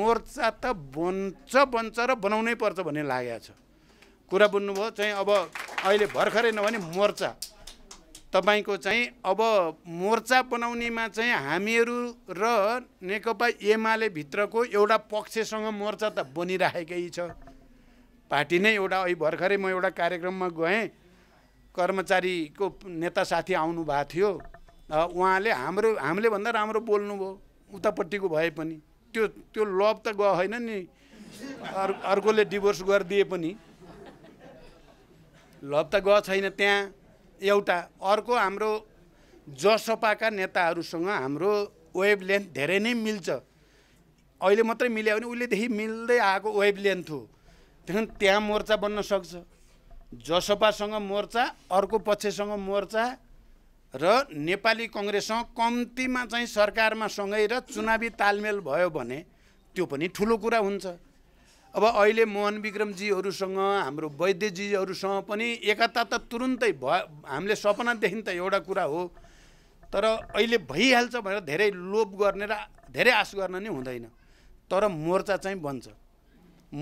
मोर्चा त बन्छ बन्छ र बनाउनै पर्छ भन्ने लागेको छ कुरा बुझ्नुभयो चाहिँ अब अहिले भर्खरै नभने मोर्चा तपाईँको चाहिँ अब मोर्चा बनाउनेमा चाहिँ हामीहरू र नेकपा एमाले भित्रको एउटा पक्षसँग मोर्चा त बनिराखेकै छ पार्टी नै एउटा अहिले भर्खरै म एउटा कार्यक्रममा गएँ कर्मचारीको नेता साथी आउनु भएको थियो उहाँले हाम्रो हामीले भन्दा राम्रो बोल्नुभयो उतापट्टिको भए पनि त्यो त्यो लभ त गयो होइन नि अर्कोले डिभोर्स गरिदिए पनि लभ त गयो छैन त्यहाँ एउटा अर्को हाम्रो जसपाका नेताहरूसँग हाम्रो वेभ लेन्थ धेरै नै मिल्छ अहिले मात्रै मिल्यो भने उहिलेदेखि मिल्दै आएको वेभ लेन्थ हो त्यहाँ त्यहाँ मोर्चा बन्न सक्छ जसपासँग मोर्चा अर्को पक्षसँग मोर्चा र नेपाली कङ्ग्रेससँग कम्तीमा चाहिँ सरकारमा सँगै र चुनावी तालमेल भयो भने त्यो पनि ठुलो कुरा हुन्छ अब अहिले मोहन विक्रमजीहरूसँग हाम्रो वैद्यजीहरूसँग पनि एकता त तुरुन्तै भयो हामीले सपनादेखि त एउटा कुरा हो तर अहिले भइहाल्छ भनेर धेरै लोभ गर्ने र धेरै आश गर्न नि हुँदैन तर मोर्चा चाहिँ बन्छ